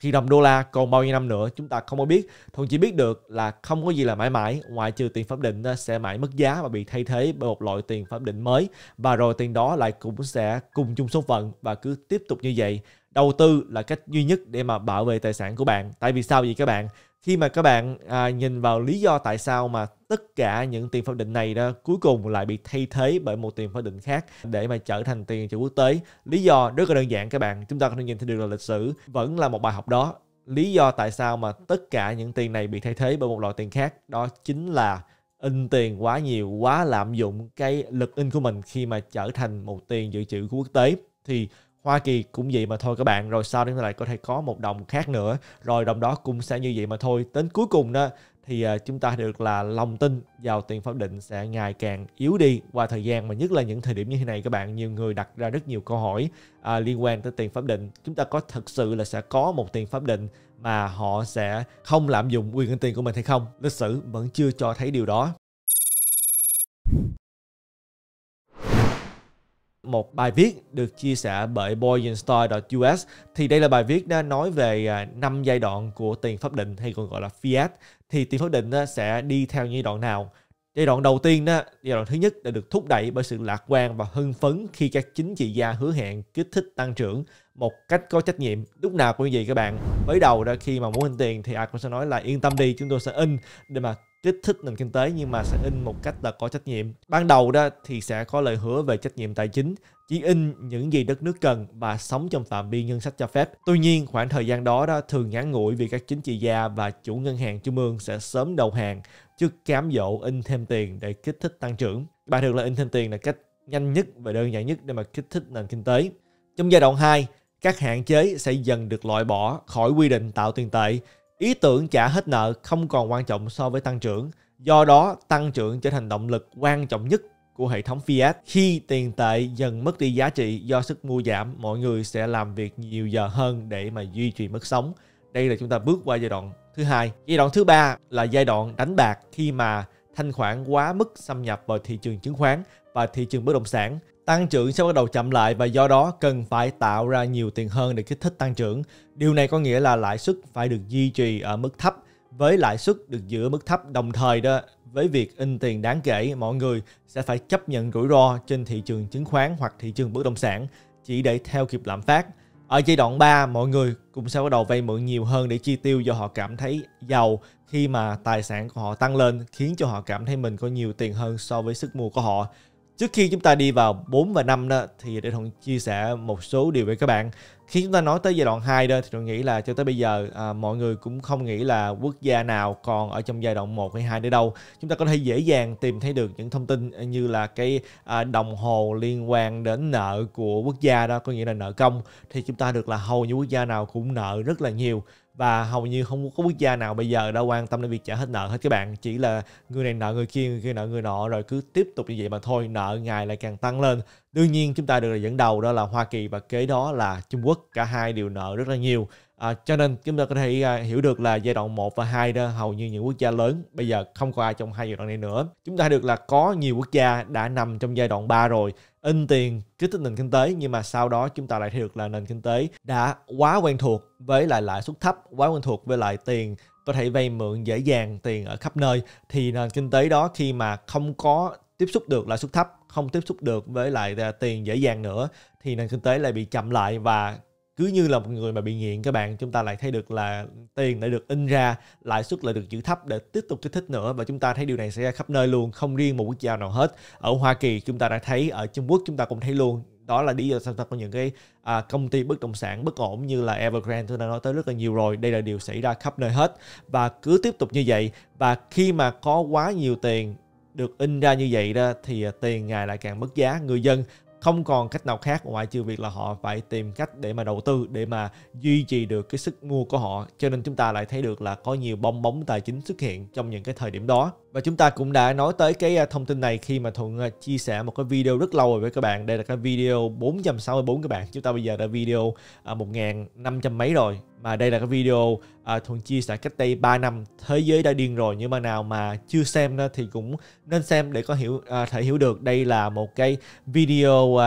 khi đồng đô la còn bao nhiêu năm nữa chúng ta không có biết. Thuận chỉ biết được là không có gì là mãi mãi, ngoại trừ tiền pháp định ờ, sẽ mãi mất giá và bị thay thế bởi một loại tiền pháp định mới. Và rồi tiền đó lại cũng sẽ cùng chung số phận và cứ tiếp tục như vậy. Đầu tư là cách duy nhất để mà bảo vệ tài sản của bạn. Tại vì sao vậy các bạn? khi mà các bạn à, nhìn vào lý do tại sao mà tất cả những tiền pháp định này đó cuối cùng lại bị thay thế bởi một tiền pháp định khác để mà trở thành tiền cho quốc tế lý do rất là đơn giản các bạn chúng ta có thể nhìn thấy được là lịch sử vẫn là một bài học đó lý do tại sao mà tất cả những tiền này bị thay thế bởi một loại tiền khác đó chính là in tiền quá nhiều quá lạm dụng cái lực in của mình khi mà trở thành một tiền dự trữ của quốc tế thì Hoa Kỳ cũng vậy mà thôi các bạn rồi sau đến chúng lại có thể có một đồng khác nữa rồi đồng đó cũng sẽ như vậy mà thôi đến cuối cùng đó thì à, chúng ta được là lòng tin vào tiền pháp định sẽ ngày càng yếu đi qua thời gian mà nhất là những thời điểm như thế này các bạn nhiều người đặt ra rất nhiều câu hỏi à, liên quan tới tiền pháp định chúng ta có thật sự là sẽ có một tiền pháp định mà họ sẽ không lạm dụng quyền kinh tiền của mình hay không lịch sử vẫn chưa cho thấy điều đó một bài viết được chia sẻ bởi boyandstore.us thì đây là bài viết đã nói về à, năm giai đoạn của tiền pháp định hay còn gọi là fiat thì tiền pháp định à, sẽ đi theo những giai đoạn nào giai đoạn đầu tiên đó giai đoạn thứ nhất đã được thúc đẩy bởi sự lạc quan và hưng phấn khi các chính trị gia hứa hẹn kích thích tăng trưởng một cách có trách nhiệm lúc nào cũng như vậy các bạn mới đầu đó khi mà muốn in tiền thì ai cũng sẽ nói là yên tâm đi chúng tôi sẽ in để mà kích thích nền kinh tế nhưng mà sẽ in một cách là có trách nhiệm. Ban đầu đó thì sẽ có lời hứa về trách nhiệm tài chính, chỉ in những gì đất nước cần và sống trong phạm vi ngân sách cho phép. Tuy nhiên, khoảng thời gian đó đó thường ngắn ngủi vì các chính trị gia và chủ ngân hàng trung ương sẽ sớm đầu hàng trước cám dỗ in thêm tiền để kích thích tăng trưởng. Bà thường là in thêm tiền là cách nhanh nhất và đơn giản nhất để mà kích thích nền kinh tế. Trong giai đoạn 2, các hạn chế sẽ dần được loại bỏ khỏi quy định tạo tiền tệ Ý tưởng trả hết nợ không còn quan trọng so với tăng trưởng, do đó tăng trưởng trở thành động lực quan trọng nhất của hệ thống fiat. Khi tiền tệ dần mất đi giá trị do sức mua giảm, mọi người sẽ làm việc nhiều giờ hơn để mà duy trì mức sống. Đây là chúng ta bước qua giai đoạn thứ hai. Giai đoạn thứ ba là giai đoạn đánh bạc khi mà thanh khoản quá mức xâm nhập vào thị trường chứng khoán và thị trường bất động sản tăng trưởng sẽ bắt đầu chậm lại và do đó cần phải tạo ra nhiều tiền hơn để kích thích tăng trưởng. Điều này có nghĩa là lãi suất phải được duy trì ở mức thấp với lãi suất được giữ ở mức thấp đồng thời đó với việc in tiền đáng kể mọi người sẽ phải chấp nhận rủi ro trên thị trường chứng khoán hoặc thị trường bất động sản chỉ để theo kịp lạm phát. Ở giai đoạn 3, mọi người cũng sẽ bắt đầu vay mượn nhiều hơn để chi tiêu do họ cảm thấy giàu khi mà tài sản của họ tăng lên khiến cho họ cảm thấy mình có nhiều tiền hơn so với sức mua của họ. Trước khi chúng ta đi vào 4 và 5 đó thì để Thuận chia sẻ một số điều với các bạn. Khi chúng ta nói tới giai đoạn 2 đó thì tôi nghĩ là cho tới bây giờ à, mọi người cũng không nghĩ là quốc gia nào còn ở trong giai đoạn 1 hay 2 nữa đâu. Chúng ta có thể dễ dàng tìm thấy được những thông tin như là cái à, đồng hồ liên quan đến nợ của quốc gia đó, có nghĩa là nợ công thì chúng ta được là hầu như quốc gia nào cũng nợ rất là nhiều và hầu như không có quốc gia nào bây giờ đã quan tâm đến việc trả hết nợ hết các bạn chỉ là người này nợ người kia người kia nợ người nọ rồi cứ tiếp tục như vậy mà thôi nợ ngày lại càng tăng lên đương nhiên chúng ta được là dẫn đầu đó là Hoa Kỳ và kế đó là Trung Quốc cả hai đều nợ rất là nhiều À, cho nên chúng ta có thể à, hiểu được là giai đoạn 1 và 2 đó hầu như những quốc gia lớn bây giờ không có ai trong hai giai đoạn này nữa. Chúng ta được là có nhiều quốc gia đã nằm trong giai đoạn 3 rồi, in tiền kích thích nền kinh tế nhưng mà sau đó chúng ta lại thấy được là nền kinh tế đã quá quen thuộc với lại lãi suất thấp, quá quen thuộc với lại tiền có thể vay mượn dễ dàng tiền ở khắp nơi thì nền kinh tế đó khi mà không có tiếp xúc được lãi suất thấp không tiếp xúc được với lại à, tiền dễ dàng nữa thì nền kinh tế lại bị chậm lại và cứ như là một người mà bị nghiện các bạn chúng ta lại thấy được là tiền đã được in ra lãi suất lại được giữ thấp để tiếp tục kích thích nữa và chúng ta thấy điều này xảy ra khắp nơi luôn không riêng một quốc gia nào hết ở Hoa Kỳ chúng ta đã thấy ở Trung Quốc chúng ta cũng thấy luôn đó là lý do sao ta có những cái à, công ty bất động sản bất ổn như là Evergrande tôi đã nói tới rất là nhiều rồi đây là điều xảy ra khắp nơi hết và cứ tiếp tục như vậy và khi mà có quá nhiều tiền được in ra như vậy đó thì à, tiền ngày lại càng mất giá người dân không còn cách nào khác ngoại trừ việc là họ phải tìm cách để mà đầu tư để mà duy trì được cái sức mua của họ cho nên chúng ta lại thấy được là có nhiều bong bóng tài chính xuất hiện trong những cái thời điểm đó và chúng ta cũng đã nói tới cái à, thông tin này khi mà Thuận à, chia sẻ một cái video rất lâu rồi với các bạn. Đây là cái video 464 các bạn. Chúng ta bây giờ đã video 1500 à, mấy rồi. Mà đây là cái video Thuận chia sẻ cách đây 3 năm Thế giới đã điên rồi nhưng mà nào mà chưa xem thì cũng nên xem để có hiểu thể hiểu được đây là một cái video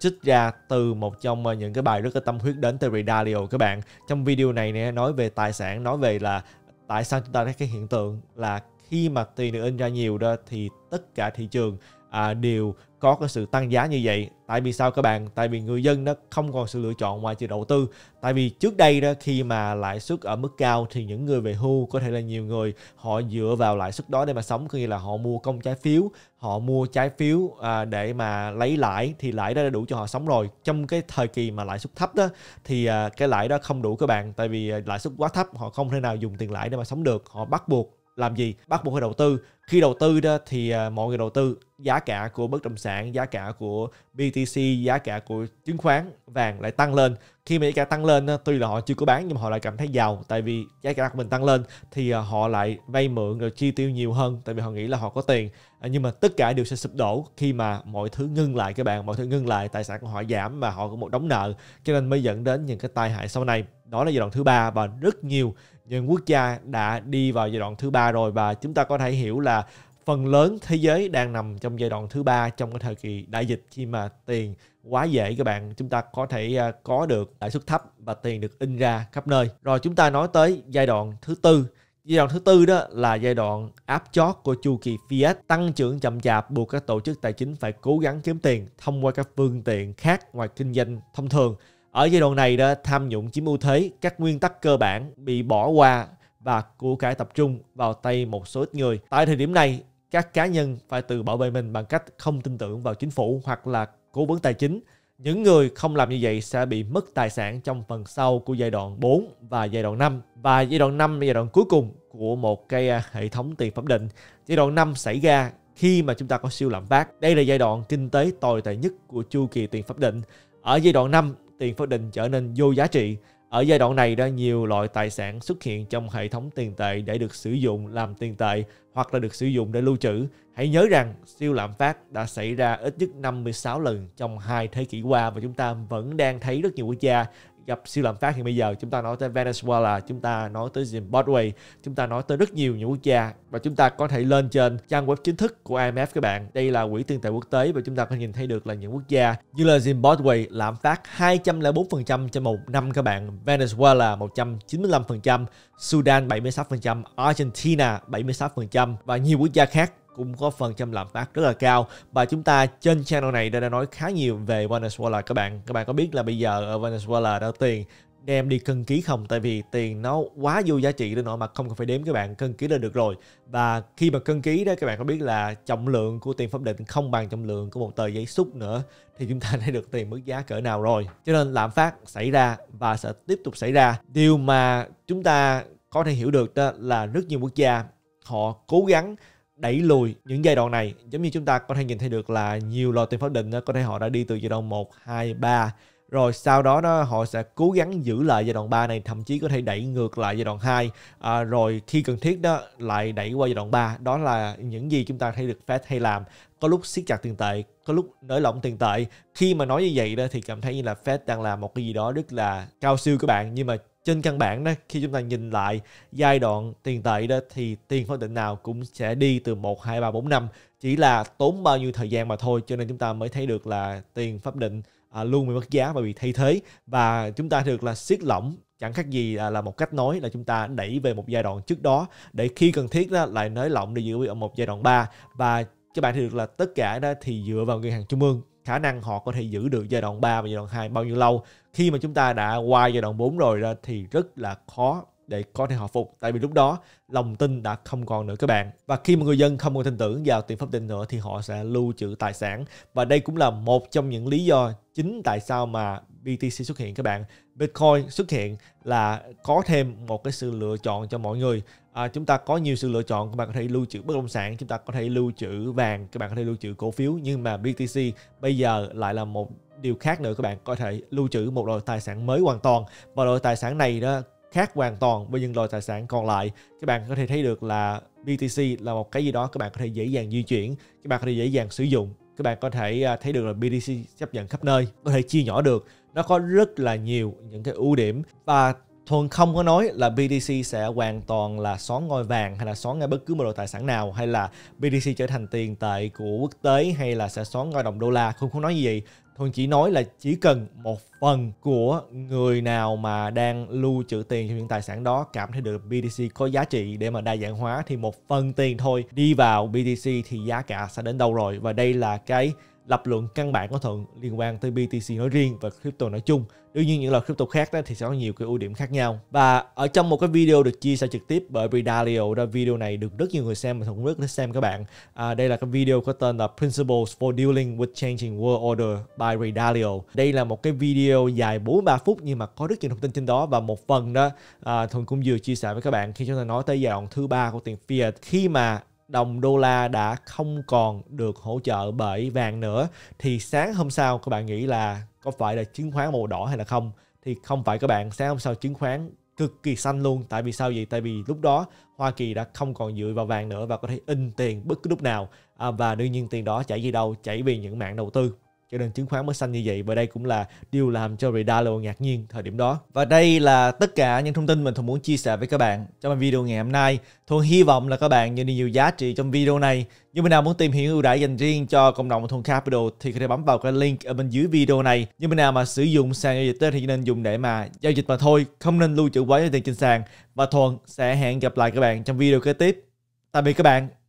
trích ra từ một trong những cái bài rất là tâm huyết đến từ Ray Dalio các bạn. Trong video này nè nói về tài sản, nói về là tại sao chúng ta thấy cái hiện tượng là khi mà tiền được in ra nhiều đó thì tất cả thị trường à, đều có cái sự tăng giá như vậy tại vì sao các bạn tại vì người dân nó không còn sự lựa chọn ngoài chỉ đầu tư tại vì trước đây đó khi mà lãi suất ở mức cao thì những người về hưu có thể là nhiều người họ dựa vào lãi suất đó để mà sống có nghĩa là họ mua công trái phiếu họ mua trái phiếu à, để mà lấy lãi thì lãi đó đã đủ cho họ sống rồi trong cái thời kỳ mà lãi suất thấp đó thì à, cái lãi đó không đủ các bạn tại vì à, lãi suất quá thấp họ không thể nào dùng tiền lãi để mà sống được họ bắt buộc làm gì bắt buộc phải đầu tư khi đầu tư đó thì à, mọi người đầu tư giá cả của bất động sản giá cả của BTC giá cả của chứng khoán vàng lại tăng lên khi mà giá cả tăng lên tuy là họ chưa có bán nhưng mà họ lại cảm thấy giàu tại vì giá cả của mình tăng lên thì à, họ lại vay mượn rồi chi tiêu nhiều hơn tại vì họ nghĩ là họ có tiền à, nhưng mà tất cả đều sẽ sụp đổ khi mà mọi thứ ngưng lại các bạn mọi thứ ngưng lại tài sản của họ giảm mà họ có một đống nợ cho nên mới dẫn đến những cái tai hại sau này đó là giai đoạn thứ ba và rất nhiều nhưng quốc gia đã đi vào giai đoạn thứ ba rồi và chúng ta có thể hiểu là phần lớn thế giới đang nằm trong giai đoạn thứ ba trong cái thời kỳ đại dịch khi mà tiền quá dễ các bạn chúng ta có thể à, có được lãi suất thấp và tiền được in ra khắp nơi rồi chúng ta nói tới giai đoạn thứ tư giai đoạn thứ tư đó là giai đoạn áp chót của chu kỳ fiat tăng trưởng chậm chạp buộc các tổ chức tài chính phải cố gắng kiếm tiền thông qua các phương tiện khác ngoài kinh doanh thông thường ở giai đoạn này đó, tham nhũng chiếm ưu thế, các nguyên tắc cơ bản bị bỏ qua và của cải tập trung vào tay một số ít người. Tại thời điểm này, các cá nhân phải tự bảo vệ mình bằng cách không tin tưởng vào chính phủ hoặc là cố vấn tài chính. Những người không làm như vậy sẽ bị mất tài sản trong phần sau của giai đoạn 4 và giai đoạn 5. Và giai đoạn 5 là giai đoạn cuối cùng của một cái à, hệ thống tiền pháp định. Giai đoạn 5 xảy ra khi mà chúng ta có siêu lạm phát. Đây là giai đoạn kinh tế tồi tệ nhất của chu kỳ tiền pháp định. Ở giai đoạn 5, tiền pháp định trở nên vô giá trị. Ở giai đoạn này đã nhiều loại tài sản xuất hiện trong hệ thống tiền tệ để được sử dụng làm tiền tệ hoặc là được sử dụng để lưu trữ. Hãy nhớ rằng siêu lạm phát đã xảy ra ít nhất 56 lần trong hai thế kỷ qua và chúng ta vẫn đang thấy rất nhiều quốc gia gặp siêu lạm phát thì bây giờ chúng ta nói tới Venezuela chúng ta nói tới Zimbabwe chúng ta nói tới rất nhiều những quốc gia và chúng ta có thể lên trên trang web chính thức của IMF các bạn đây là quỹ tiền tệ quốc tế và chúng ta có nhìn thấy được là những quốc gia như là Zimbabwe lạm phát 204% trong một năm các bạn Venezuela 195% Sudan 76% Argentina 76% và nhiều quốc gia khác cũng có phần trăm lạm phát rất là cao và chúng ta trên channel này đã, đã nói khá nhiều về Venezuela các bạn các bạn có biết là bây giờ ở Venezuela đã tiền đem đi cân ký không tại vì tiền nó quá vô giá trị đến nỗi mà không cần phải đếm các bạn cân ký là được rồi và khi mà cân ký đó các bạn có biết là trọng lượng của tiền pháp định không bằng trọng lượng của một tờ giấy xúc nữa thì chúng ta thấy được tiền mức giá cỡ nào rồi cho nên lạm phát xảy ra và sẽ tiếp tục xảy ra điều mà chúng ta có thể hiểu được đó là rất nhiều quốc gia họ cố gắng đẩy lùi những giai đoạn này giống như chúng ta có thể nhìn thấy được là nhiều loại tiền pháp định đó, có thể họ đã đi từ giai đoạn 1, 2, 3 rồi sau đó nó họ sẽ cố gắng giữ lại giai đoạn 3 này thậm chí có thể đẩy ngược lại giai đoạn 2 à, rồi khi cần thiết đó lại đẩy qua giai đoạn 3 đó là những gì chúng ta thấy được Fed hay làm có lúc siết chặt tiền tệ có lúc nới lỏng tiền tệ khi mà nói như vậy đó thì cảm thấy như là Fed đang làm một cái gì đó rất là cao siêu các bạn nhưng mà trên căn bản đó khi chúng ta nhìn lại giai đoạn tiền tệ đó thì tiền phân định nào cũng sẽ đi từ 1 2 3 4 năm chỉ là tốn bao nhiêu thời gian mà thôi cho nên chúng ta mới thấy được là tiền pháp định à, luôn bị mất giá và bị thay thế và chúng ta được là siết lỏng chẳng khác gì là, là một cách nói là chúng ta đẩy về một giai đoạn trước đó để khi cần thiết đó lại nới lỏng để giữ ở một giai đoạn 3 và các bạn thì được là tất cả đó thì dựa vào ngân hàng trung ương khả năng họ có thể giữ được giai đoạn 3 và giai đoạn 2 bao nhiêu lâu khi mà chúng ta đã qua giai đoạn 4 rồi ra thì rất là khó để có thể hồi phục tại vì lúc đó lòng tin đã không còn nữa các bạn và khi mà người dân không còn tin tưởng vào tiền pháp định nữa thì họ sẽ lưu trữ tài sản và đây cũng là một trong những lý do chính tại sao mà BTC xuất hiện các bạn Bitcoin xuất hiện là có thêm một cái sự lựa chọn cho mọi người à, chúng ta có nhiều sự lựa chọn các bạn có thể lưu trữ bất động sản chúng ta có thể lưu trữ vàng các bạn có thể lưu trữ cổ phiếu nhưng mà BTC bây giờ lại là một điều khác nữa các bạn có thể lưu trữ một loại tài sản mới hoàn toàn và loại tài sản này đó khác hoàn toàn với những loại tài sản còn lại các bạn có thể thấy được là BTC là một cái gì đó các bạn có thể dễ dàng di chuyển các bạn có thể dễ dàng sử dụng các bạn có thể à, thấy được là BTC chấp nhận khắp nơi có thể chia nhỏ được nó có rất là nhiều những cái ưu điểm và Thuần không có nói là BTC sẽ hoàn toàn là xóa ngôi vàng hay là xóa ngay bất cứ một loại tài sản nào hay là BTC trở thành tiền tệ của quốc tế hay là sẽ xóa ngôi đồng đô la không có nói gì vậy Thuần chỉ nói là chỉ cần một phần của người nào mà đang lưu trữ tiền trong những tài sản đó cảm thấy được BTC có giá trị để mà đa dạng hóa thì một phần tiền thôi đi vào BTC thì giá cả sẽ đến đâu rồi và đây là cái lập luận căn bản của Thuận liên quan tới BTC nói riêng và crypto nói chung đương nhiên những loại crypto khác đó thì sẽ có nhiều cái ưu điểm khác nhau và ở trong một cái video được chia sẻ trực tiếp bởi Bridalio đó video này được rất nhiều người xem mà cũng rất thích xem các bạn à, đây là cái video có tên là Principles for Dealing with Changing World Order by Bridalio đây là một cái video dài 43 phút nhưng mà có rất nhiều thông tin trên đó và một phần đó à, Thuần cũng vừa chia sẻ với các bạn khi chúng ta nói tới giai đoạn thứ ba của tiền fiat khi mà đồng đô la đã không còn được hỗ trợ bởi vàng nữa thì sáng hôm sau các bạn nghĩ là có phải là chứng khoán màu đỏ hay là không thì không phải các bạn sáng hôm sau chứng khoán cực kỳ xanh luôn tại vì sao vậy tại vì lúc đó Hoa Kỳ đã không còn dựa vào vàng nữa và có thể in tiền bất cứ lúc nào à, và đương nhiên tiền đó chảy đi đâu chảy vì những mạng đầu tư cho nên chứng khoán mới xanh như vậy và đây cũng là điều làm cho Redalo ngạc nhiên thời điểm đó và đây là tất cả những thông tin mình thường muốn chia sẻ với các bạn trong video ngày hôm nay thuần hy vọng là các bạn nhận được nhiều giá trị trong video này như mình nào muốn tìm hiểu ưu đãi dành riêng cho cộng đồng Thuần Capital thì có thể bấm vào cái link ở bên dưới video này. Như mình nào mà sử dụng sàn giao dịch Tết thì nên dùng để mà giao dịch mà thôi, không nên lưu trữ quá nhiều tiền trên sàn. Và Thuần sẽ hẹn gặp lại các bạn trong video kế tiếp. Tạm biệt các bạn.